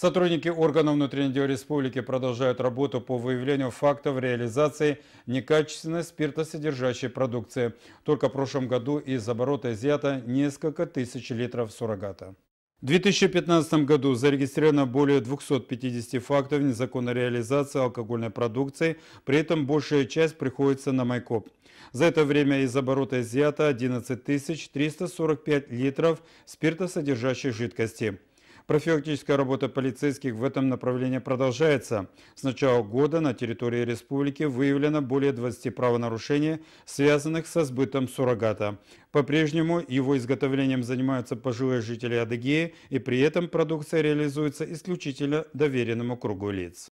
Сотрудники органов внутренних дел республики продолжают работу по выявлению фактов реализации некачественной спиртосодержащей продукции. Только в прошлом году из оборота изъято несколько тысяч литров суррогата. В 2015 году зарегистрировано более 250 фактов незаконной реализации алкогольной продукции, при этом большая часть приходится на Майкоп. За это время из оборота изъято 11 345 литров спиртосодержащей жидкости. Профилактическая работа полицейских в этом направлении продолжается. С начала года на территории республики выявлено более 20 правонарушений, связанных со сбытом суррогата. По-прежнему его изготовлением занимаются пожилые жители Адыгеи, и при этом продукция реализуется исключительно доверенному кругу лиц.